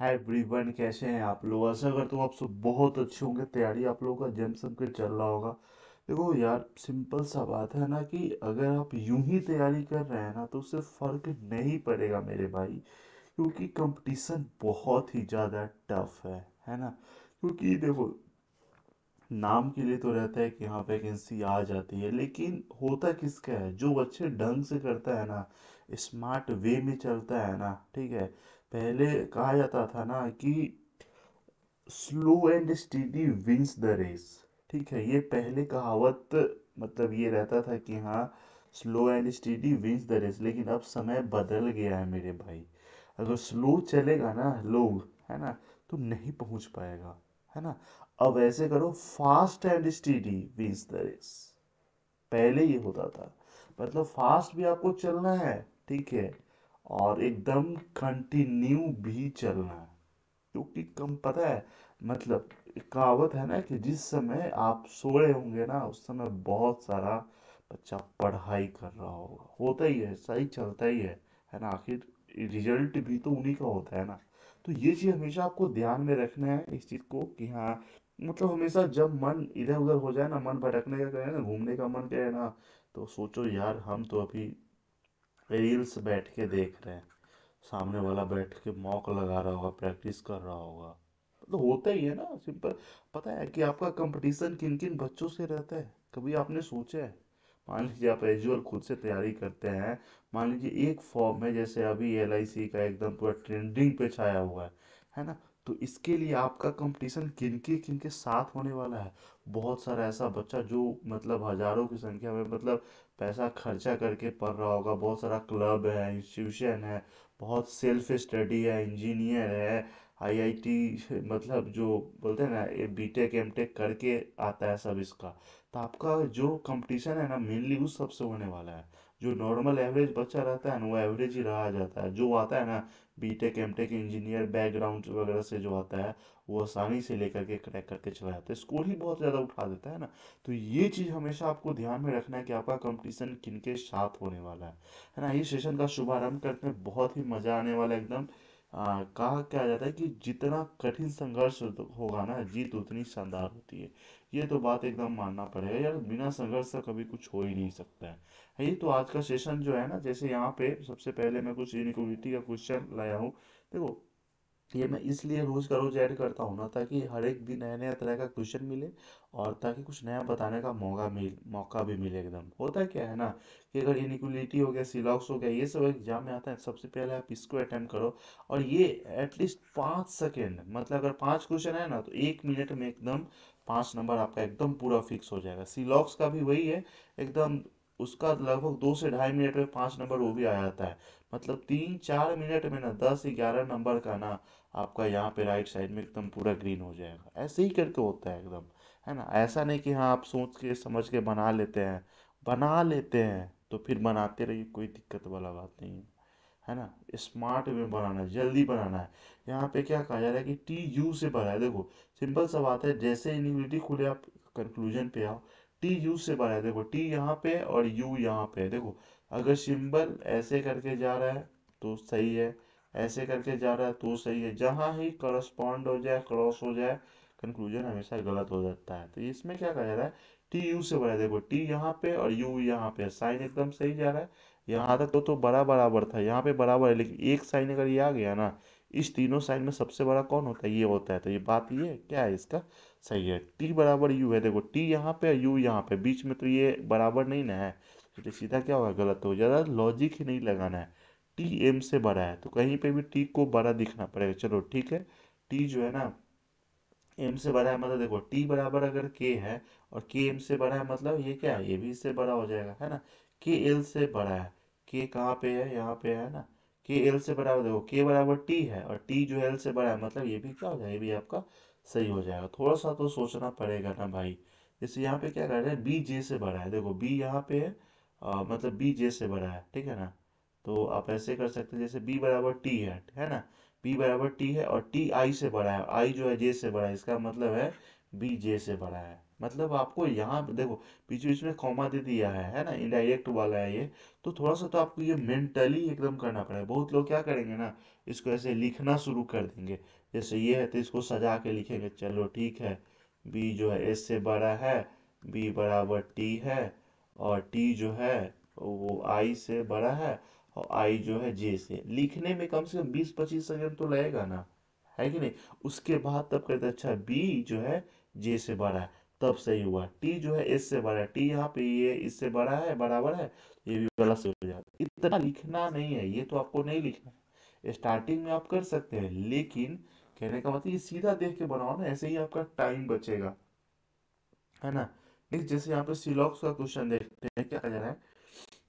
hi everyone कैसे हैं आप लोग ऐसा करता हूँ आप सब बहुत अच्छे होंगे तैयारी आप लोगों का जम सम के चल रहा होगा देखो यार सिंपल सा बात है ना कि अगर आप यूं ही तैयारी कर रहे हैं ना तो उससे फ़र्क नहीं पड़ेगा मेरे भाई क्योंकि कंपटीशन बहुत ही ज़्यादा टफ है है ना क्योंकि देखो नाम के लिए तो रहता है कि हाँ वैकेंसी आ जाती है लेकिन होता किसका है जो बच्चे ढंग से करता है ना स्मार्ट वे में चलता है ना ठीक है पहले कहा जाता था ना कि slow and steady wins the race ठीक है ये पहले कहावत मतलब ये रहता था कि हाँ slow and steady wins the race लेकिन अब समय बदल गया है मेरे भाई अगर स्लो चलेगा ना लोग है ना तो नहीं पहुंच पाएगा है ना अब ऐसे करो fast and steady wins the race पहले ये होता था मतलब फास्ट भी आपको चलना है ठीक है और एकदम कंटिन्यू भी चलना है क्योंकि कम पता है मतलब कहावत है ना कि जिस समय आप सोए होंगे ना उस समय बहुत सारा बच्चा पढ़ाई कर रहा होगा होता ही है सही चलता ही है है ना आखिर रिजल्ट भी तो उन्हीं का होता है ना तो ये चीज़ हमेशा आपको ध्यान में रखना है इस चीज़ को कि हाँ मतलब हमेशा जब मन इधर उधर हो जाए ना मन भटकने का कहे ना घूमने का मन कहे ना तो सोचो यार हम तो अभी रील्स बैठ के देख रहे हैं सामने वाला बैठ के मॉक लगा रहा होगा प्रैक्टिस कर रहा होगा तो होता ही है ना सिंपल पता है कि आपका कंपटीशन किन किन बच्चों से रहता है कभी आपने सोचा है मान लीजिए आप एजुअल खुद से तैयारी करते हैं मान लीजिए एक फॉर्म है जैसे अभी एल का एकदम पूरा ट्रेंडिंग पे छाया हुआ है है ना तो इसके लिए आपका कंपटीशन किन के साथ होने वाला है बहुत सारा ऐसा बच्चा जो मतलब हज़ारों की संख्या में मतलब पैसा खर्चा करके पढ़ रहा होगा बहुत सारा क्लब है इंस्टीट्यूशन है बहुत सेल्फ स्टडी है इंजीनियर है आईआईटी मतलब जो बोलते हैं ना ये बीटेक एमटेक करके आता है सब इसका तो आपका जो कंपटीशन है ना मेनली उस सबसे होने वाला है जो नॉर्मल एवरेज बच्चा रहता है ना वो एवरेज ही रहा जाता है जो आता है ना B Tech M Tech engineer background वगैरह से जो आता है वो आसानी से लेकर के क्रैक करके चला जाता है स्कोर ही बहुत ज़्यादा उठा देता है ना तो ये चीज़ हमेशा आपको ध्यान में रखना है कि आपका कंपटीशन किन के साथ होने वाला है है ना ये सेशन का शुभारंभ करते हैं बहुत ही मज़ा आने वाला एकदम आ, कहा क्या जाता है कि जितना कठिन संघर्ष होगा ना जीत उतनी शानदार होती है ये तो बात एकदम मानना पड़ेगा यार बिना संघर्ष का कभी कुछ हो ही नहीं सकता है ये तो आज का सेशन जो है ना जैसे यहाँ पे सबसे पहले मैं कुछ इनिक्विटी का क्वेश्चन लाया हूँ देखो ये मैं इसलिए रोज़ का रोज़ ऐड करता हूँ ना ताकि हर एक दिन नया नया तरह का क्वेश्चन मिले और ताकि कुछ नया बताने का मौका मिल मौका भी मिले एकदम होता क्या है ना कि अगर इनिक्वलिटी हो गया सिलॉक्स हो गया ये सब एग्जाम में आता है सबसे पहले आप इसको अटैम्प्ट करो और ये एटलीस्ट पाँच सेकेंड मतलब अगर पाँच क्वेश्चन है ना तो एक मिनट में एकदम पाँच नंबर आपका एकदम पूरा फिक्स हो जाएगा सिलॉक्स का भी वही है एकदम उसका लगभग दो से ढाई मिनट में पाँच नंबर वो भी आ जाता है मतलब तीन चार मिनट में ना दस ग्यारह नंबर का ना आपका यहाँ पे राइट साइड में एकदम पूरा ग्रीन हो जाएगा ऐसे ही करके होता है एकदम है ना ऐसा नहीं कि हाँ आप सोच के समझ के बना लेते हैं बना लेते हैं तो फिर बनाते रहिए कोई दिक्कत वाला बात नहीं है है ना स्मार्ट में बनाना है जल्दी बनाना है यहाँ पे क्या कहा जा रहा है कि टी यू से बना है देखो सिंपल सा बात है जैसे इनिग्रिटी खुले आप कंक्लूजन पे आओ टी यू से बना है देखो टी यहाँ पे और यू यहाँ पे है देखो अगर सिंबल ऐसे करके जा रहा है तो सही है ऐसे करके जा रहा है तो सही है जहाँ ही करस्पॉन्ड हो जाए क्रॉस हो जाए कंक्लूजन हमेशा गलत हो जाता है तो इसमें क्या कहा जा रहा है टी यू से बड़ा देखो टी यहाँ पे और यू यहाँ पे साइन एकदम सही जा रहा है यहाँ तक तो तो बड़ा बराबर था यहाँ पे बराबर है लेकिन एक साइन अगर ये आ गया ना इस तीनों साइन में सबसे बड़ा कौन होता है ये होता है तो ये बात ये क्या है इसका सही है टी बराबर यू है देखो टी यहाँ पे और यू यहाँ पे बीच में तो ये बराबर नहीं ना है तो सीधा क्या होगा गलत हो ज़्यादा लॉजिक ही नहीं लगाना है टी एम से बड़ा है तो कहीं पे भी टी को बड़ा दिखना पड़ेगा चलो ठीक है टी जो है ना एम से बड़ा है मतलब देखो टी बराबर अगर के है और के एम से बड़ा है मतलब ये क्या है ये भी इससे बड़ा हो जाएगा है ना के एल से बड़ा है के कहाँ पे है यहाँ पे है ना के एल से बराबर देखो के बराबर टी है और टी जो एल से बड़ा है मतलब ये भी क्या हो जाएगा ये भी आपका सही हो जाएगा थोड़ा सा तो सोचना पड़ेगा ना भाई जैसे यहाँ पे क्या कर रहे हैं बी जे से बड़ा है देखो बी यहाँ पे है आ, मतलब बी जे से बड़ा है ठीक है ना तो आप ऐसे कर सकते हैं जैसे बी बराबर टी है है ना बी बराबर टी है और टी आई से बड़ा है आई जो है जे से बड़ा है इसका मतलब है बी जे से बड़ा है मतलब आपको यहाँ देखो बीच बीच में कॉमा दे दिया है है ना इनडायरेक्ट वाला है ये तो थोड़ा सा तो आपको ये मेंटली एकदम करना पड़ेगा बहुत लोग क्या करेंगे ना इसको ऐसे लिखना शुरू कर देंगे जैसे ये है तो इसको सजा के लिखेंगे चलो ठीक है बी जो है एस से बड़ा है बी बराबर टी है और टी जो है वो आई से बड़ा है और आई जो है जे से लिखने में कम से कम बीस पच्चीस सेकेंड तो लगेगा ना है कि नहीं उसके बाद तब कहते अच्छा बी जो है जे से बड़ा है तब सही हुआ टी जो है एस से बड़ा है टी यहाँ पे ये इससे बड़ा है बराबर है ये भी गलत से हो जाता है इतना लिखना नहीं है ये तो आपको नहीं लिखना है स्टार्टिंग में आप कर सकते हैं लेकिन कहने का मतलब ये सीधा देख के बनाओ ना ऐसे ही आपका टाइम बचेगा है ना जैसे यहाँ पे सिलॉक्स का क्वेश्चन देखते हैं क्या कह रहा है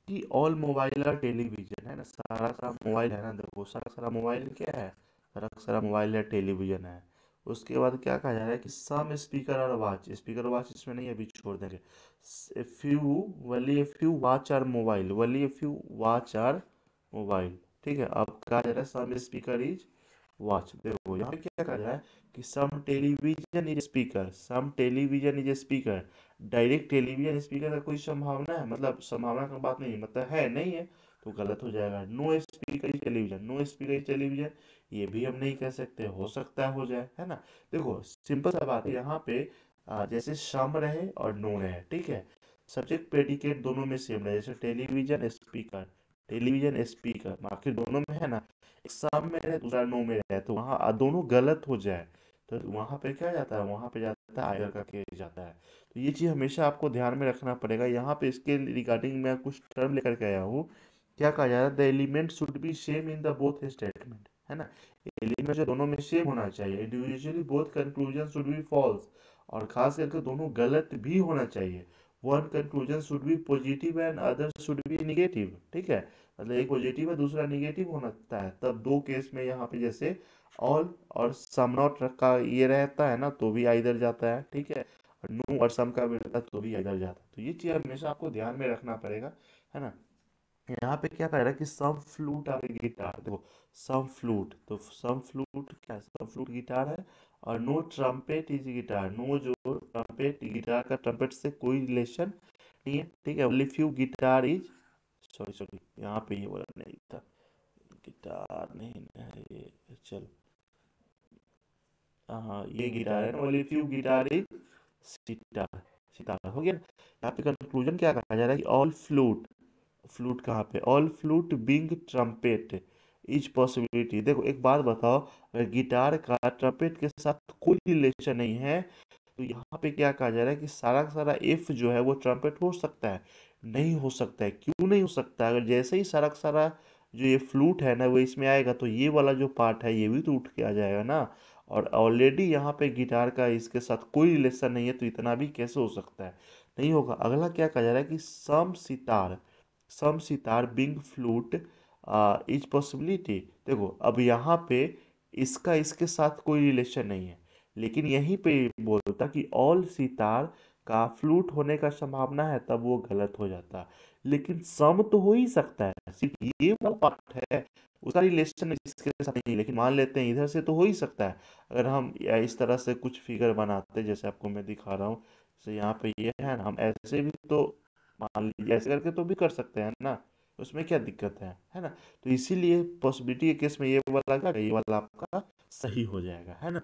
कि ऑल मोबाइल और टेलीविजन है ना सारा सारा मोबाइल है ना देखो सारा सारा मोबाइल क्या है सारा सारा मोबाइल या टेलीविजन है उसके बाद क्या कहा जा रहा है कि सम स्पीकर और वॉच स्पीकर वॉच इसमें नहीं अभी छोड़ देंगे फ्यू वली फ्यू वॉच आर मोबाइल वली फ्यू वॉच आर मोबाइल ठीक है अब कहा जा रहा है सम स्पीकर इज वॉच देखो यहाँ पे क्या कहा जा रहा है कि some television is speaker some television is speaker direct television speaker का कोई संभावना है मतलब संभावना का बात नहीं मतलब है नहीं है तो गलत हो जाएगा no speaker is television no speaker is television ये भी हम नहीं कह सकते हो सकता है हो जाए है ना देखो सिंपल सा बात है यहाँ पे जैसे सम रहे और नो रहे ठीक है सब्जेक्ट प्रेडिकेट दोनों में सेम रहे जैसे टेलीविजन स्पीकर टेलीविजन स्पीकर आखिर दोनों में है ना एक सम में रहे दूसरा नो में रहे तो वहाँ दोनों गलत हो जाए तो वहाँ पे क्या जाता है वहाँ पे जाता है आयर का केस जाता है तो ये चीज़ हमेशा आपको ध्यान में रखना पड़ेगा यहाँ पे इसके रिगार्डिंग मैं कुछ टर्म लेकर के आया हूँ क्या कहा जा रहा है the element should be same in the both statement है ना एलिमेंट जो दोनों में सेम होना चाहिए individually both conclusion should be false और खास करके दोनों गलत भी होना चाहिए one conclusion should be positive and other should be negative ठीक है मतलब एक पॉजिटिव है दूसरा निगेटिव होना है तब दो केस में यहाँ पे जैसे ऑल और सम नॉट का ये रहता है ना तो भी इधर जाता है ठीक है नो और सम का भी रहता है तो भी इधर जाता है तो ये चीज़ हमेशा आपको ध्यान में रखना पड़ेगा है ना यहाँ पे क्या कह रहा है कि सम फ्लूट और गिटार देखो सम फ्लूट तो सम फ्लूट क्या है सम फ्लूट गिटार है और no trumpet is guitar no जो ट्रम्पेट गिटार का ट्रम्पेट से कोई रिलेशन नहीं है ठीक है only few guitar is sorry sorry यहाँ पे ये बोला नहीं था गिटार नहीं है चलो ये गिटार है only few guitar is sitar sitar हो गया यहाँ पे कंक्लूजन क्या कहा जा रहा है कि ऑल फ्लूट फ्लूट कहाँ पे all flute being trumpet is possibility देखो एक बात बताओ अगर गिटार का ट्रम्पेट के साथ कोई रिलेशन नहीं है तो यहाँ पे क्या कहा जा रहा है कि सारा का सारा एफ जो है वो ट्रम्पेट हो सकता है नहीं हो सकता है क्यों नहीं हो सकता अगर जैसे ही सारा का सारा जो ये फ्लूट है ना वो इसमें आएगा तो ये वाला जो पार्ट है ये भी तो उठ के आ जाएगा ना और ऑलरेडी यहाँ पे गिटार का इसके साथ कोई रिलेशन नहीं है तो इतना भी कैसे हो सकता है नहीं होगा अगला क्या कहा जा रहा है कि some sitar some sitar being flute is possibility देखो अब यहाँ पे इसका इसके साथ कोई रिलेशन नहीं है लेकिन यहीं पे बोलता कि ऑल सितार का फ्लूट होने का संभावना है तब वो गलत हो जाता लेकिन सम तो हो ही सकता है सिर्फ ये वो पार्ट है उसका रिलेशन इसके साथ नहीं लेकिन मान लेते हैं इधर से तो हो ही सकता है अगर हम इस तरह से कुछ फिगर बनाते हैं जैसे आपको मैं दिखा रहा हूँ जैसे यहाँ पे ये है ना हम ऐसे भी तो मान लीजिए ऐसे करके तो भी कर सकते हैं ना उसमें क्या दिक्कत है है ना तो इसीलिए पॉसिबिलिटी के केस में ये वाला क्या ये वाला आपका सही हो जाएगा है ना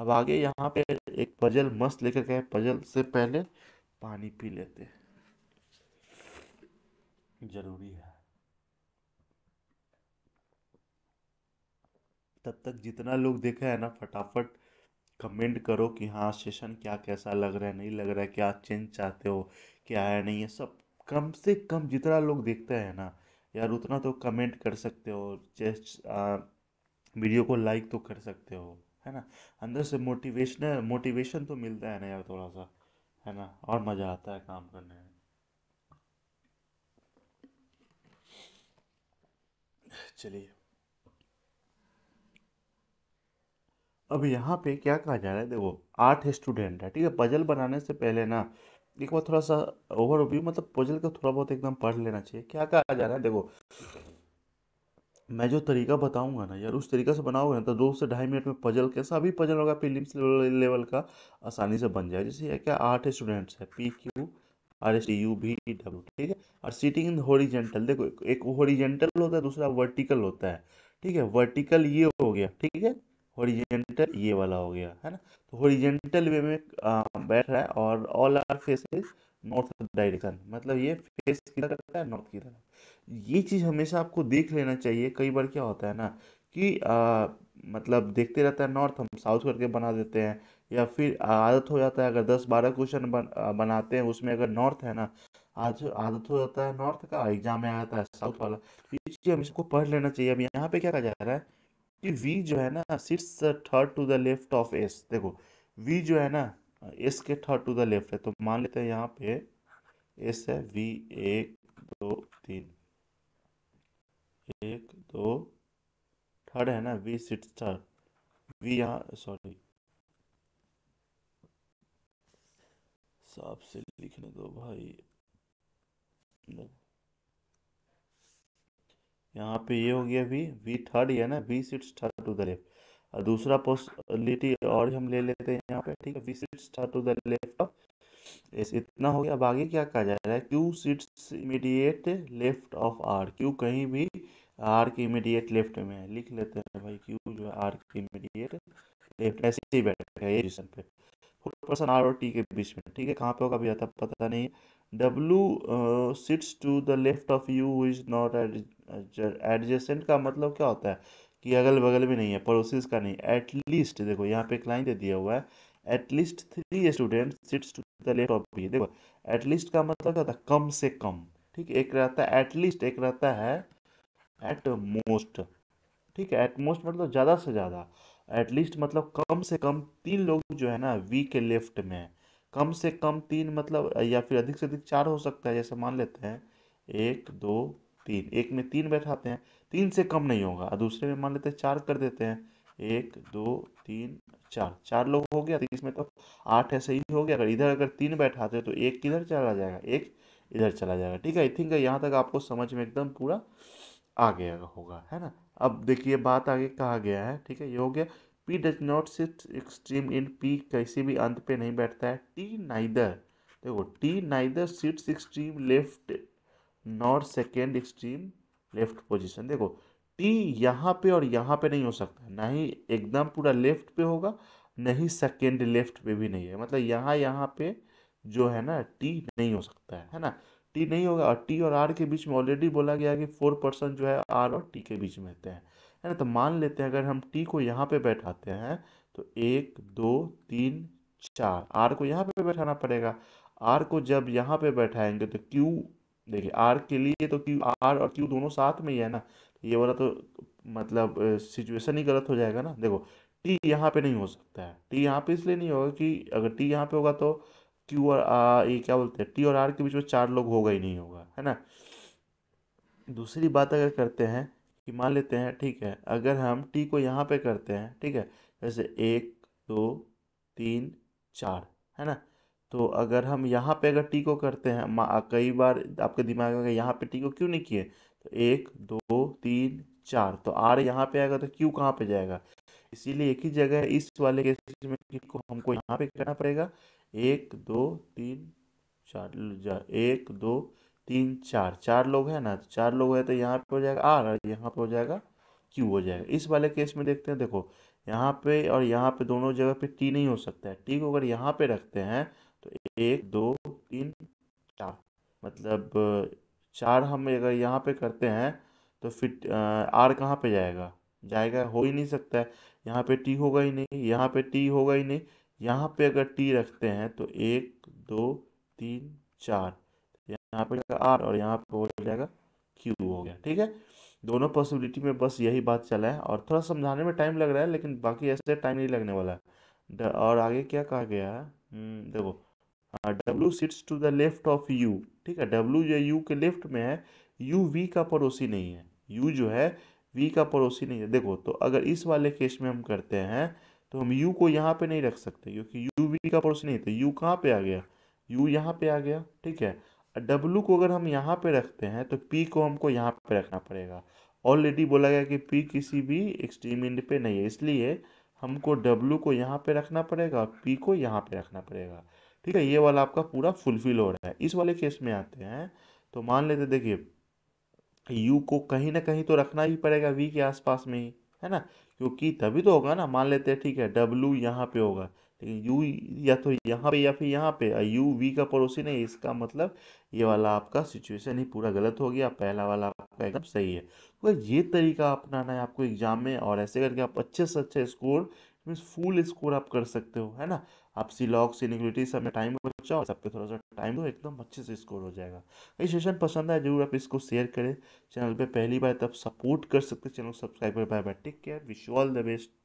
अब आगे यहाँ पे एक पजल मस्त लेकर के पजल से पहले पानी पी लेते जरूरी है तब तक जितना लोग देखा है ना फटाफट कमेंट करो कि हाँ सेशन क्या कैसा लग रहा है नहीं लग रहा है क्या चेंज चाहते हो क्या है नहीं है सब कम से कम जितना लोग देखते हैं ना यार उतना तो कमेंट कर सकते हो जस्ट वीडियो को लाइक तो कर सकते हो है ना अंदर से मोटिवेशनल मोटिवेशन तो मिलता है ना यार थोड़ा सा है ना और मज़ा आता है काम करने में चलिए अब यहाँ पे क्या कहा जा रहा है देखो आठ स्टूडेंट है ठीक है पजल बनाने से पहले ना एक बार थोड़ा सा ओवरव्यू मतलब पजल का थोड़ा बहुत एकदम पढ़ लेना चाहिए क्या कहा जा रहा है देखो मैं जो तरीका बताऊंगा ना यार उस तरीका से बनाओगे ना तो दो से ढाई मिनट में पजल कैसा भी पजल होगा फिलिम्स लेवल का आसानी से बन जाए जैसे क्या आठ students P Q R S U यू भी डब्ल्यू ठीक है और सीटिंग इन होरिजेंटल देखो एक होरिजेंटल होता है दूसरा वर्टिकल होता है ठीक है वर्टिकल ये हो गया ठीक है हॉरिजेंटल ये वाला हो गया है ना तो हॉरिजेंटल वे में आ, बैठ रहा है और all are faces north direction मतलब ये फेस किधर करता है नॉर्थ की तरफ ये चीज़ हमेशा आपको देख लेना चाहिए कई बार क्या होता है ना कि आ, मतलब देखते रहता है नॉर्थ हम साउथ करके बना देते हैं या फिर आदत हो जाता है अगर दस बारह क्वेश्चन बन, बनाते हैं उसमें अगर नॉर्थ है ना आज आदत हो जाता है नॉर्थ का एग्जाम में आ जाता है साउथ वाला तो ये चीज़ हमेशा को पढ़ लेना चाहिए अब यहाँ पे क्या कहा जा रहा है कि V जो है ना sits third to the left of S देखो वी जो है ना एस के थर्ड टू द लेफ्ट है तो मान लेते हैं यहाँ पे S है V एक दो तीन एक दो थर्ड है ना वी सिट्स थर्ड वी यहाँ सॉरी साफ से लिखने दो भाई यहाँ पे ये हो गया वी वी थर्ड ही है ना V sits third to the left और दूसरा पॉसिबिलिटी और हम ले लेते हैं यहाँ पे ठीक है V sits third to the left of S इतना हो गया अब आगे क्या कहा जा रहा है Q sits immediate left of R Q कहीं भी आर के इमीडिएट लेफ्ट में है लिख लेते हैं भाई क्यू जो है आर के इमीडिएट लेफ्ट ऐसे ही बैठा है ये पे फोर परसेंट आर और टी के बीच में ठीक है कहाँ पे होगा अभी आता पता नहीं W sits to the left of U who is not adjacent का मतलब क्या होता है कि अगल बगल में नहीं है पड़ोसी का नहीं एटलीस्ट देखो यहाँ पे क्लाइंट दे दिया हुआ है at least three student sits to the left of U देखो एटलीस्ट का मतलब क्या होता है कम से कम ठीक एक रहता है एटलीस्ट एक रहता है एट मोस्ट ठीक है एट मोस्ट मतलब ज़्यादा से ज़्यादा एटलीस्ट मतलब कम से कम तीन लोग जो है ना वी के लेफ्ट में है कम से कम तीन मतलब या फिर अधिक से अधिक चार हो सकता है जैसे मान लेते हैं एक दो तीन एक में तीन बैठाते हैं तीन से कम नहीं होगा और दूसरे में मान लेते हैं चार कर देते हैं एक दो तीन चार चार लोग हो गया तो इसमें तो आठ ऐसे ही हो गया अगर इधर अगर तीन बैठाते हैं तो एक किधर चला जाएगा एक इधर चला जाएगा ठीक है आई थिंक यहाँ तक आपको समझ में एकदम पूरा आ गया होगा है ना अब देखिए बात आगे कहा गया है ठीक है ये हो गया P does not sit extreme in P किसी भी अंत पे नहीं बैठता है टी नाइदर देखो T neither sits extreme left not second extreme left position देखो टी यहाँ पे और यहाँ पे नहीं हो सकता ना ही एकदम पूरा लेफ्ट पे होगा नहीं सेकेंड लेफ्ट पे भी नहीं है मतलब यहाँ यहाँ पे जो है ना टी नहीं हो सकता है है ना टी नहीं होगा और टी और आर के बीच में ऑलरेडी बोला गया कि फोर परसेंट जो है आर और टी के बीच में रहते हैं है ना तो मान लेते हैं अगर हम टी को यहाँ पे बैठाते हैं तो एक दो तीन चार आर को यहाँ पे बैठाना पड़ेगा आर को जब यहाँ पे बैठाएंगे तो क्यू देखिए आर के लिए तो क्यू आर और क्यू दोनों साथ में ही है ना ये वाला तो मतलब सिचुएशन ही गलत हो जाएगा ना देखो टी यहाँ पे नहीं हो सकता है टी यहाँ पे इसलिए नहीं होगा कि अगर टी यहाँ पे होगा तो क्यू और आ, ये क्या बोलते हैं टी और आर के बीच में चार लोग होगा ही नहीं होगा है ना दूसरी बात अगर करते हैं कि मान लेते हैं ठीक है अगर हम टी को यहाँ पे करते हैं ठीक है जैसे एक दो तीन चार है ना तो अगर हम यहाँ पे अगर टी को करते हैं कई बार आपके दिमाग में यहाँ पे टी को क्यों नहीं किए तो एक दो तीन चार तो आर यहाँ पे आएगा तो क्यू कहाँ पे जाएगा इसीलिए एक ही जगह इस वाले केस में को हमको यहाँ पे करना पड़ेगा एक दो तीन चार एक दो तीन चार चार लोग हैं ना तो चार लोग हैं तो यहाँ पे हो जाएगा आर और यहाँ पे हो जाएगा क्यू हो जाएगा इस वाले केस में देखते हैं देखो यहाँ पे और यहाँ पे दोनों जगह पे टी नहीं हो सकता है टी को अगर यहाँ पे रखते हैं तो एक दो तीन चार मतलब चार हम अगर यहाँ पे करते हैं तो फिर आर कहाँ पे जाएगा जाएगा हो ही नहीं सकता है यहाँ पे टी होगा ही नहीं यहाँ पे टी होगा ही नहीं यहाँ पे अगर टी रखते हैं तो एक दो तीन चार यहाँ पे आर और यहाँ पे हो जाएगा क्यू हो गया ठीक है दोनों पॉसिबिलिटी में बस यही बात चला है और थोड़ा समझाने में टाइम लग रहा है लेकिन बाकी ऐसे टाइम नहीं लगने वाला है और आगे क्या कहा गया है हम्म, देखो W sits to the left of U ठीक है डब्ल्यू जो यू के लेफ्ट में है यू वी का पड़ोसी नहीं है यू जो है वी का पड़ोसी नहीं है देखो तो अगर इस वाले केस में हम करते हैं तो हम u को यहाँ पे नहीं रख सकते क्योंकि u v का पड़ोसी नहीं था तो u कहाँ पे आ गया u यहाँ पे आ गया ठीक है w को अगर हम यहाँ पे रखते हैं तो p को हमको यहाँ पे रखना पड़ेगा ऑलरेडी बोला गया कि p किसी भी एक्सट्रीम एंड पे नहीं है इसलिए हमको w को यहाँ पे रखना पड़ेगा p को यहाँ पे रखना पड़ेगा ठीक है ये वाला आपका पूरा फुलफिल हो रहा है इस वाले केस में आते हैं तो मान लेते देखिए यू को कहीं ना कहीं तो रखना ही पड़ेगा वी के आसपास में ही है ना क्योंकि तभी तो होगा ना मान लेते हैं ठीक है डब्ल्यू यहाँ पे होगा लेकिन यू या तो यहाँ पे या फिर यहाँ पे यू वी का पड़ोसी नहीं इसका मतलब ये वाला आपका सिचुएशन ही पूरा गलत हो गया पहला वाला आपका एकदम सही है तो ये तरीका अपनाना है आपको एग्जाम में और ऐसे करके आप अच्छे से अच्छे स्कोर मीन्स फुल स्कोर आप कर सकते हो है ना आप लॉक्स सिनिग्लिटी सब में टाइम को बचाओ और सब पे थोड़ा सा टाइम दो एकदम अच्छे से स्कोर हो जाएगा ये सेशन पसंद आए जरूर आप इसको शेयर करें चैनल पे पहली बार तब सपोर्ट कर सकते चैनल सब्सक्राइब कर bye take care wish all the best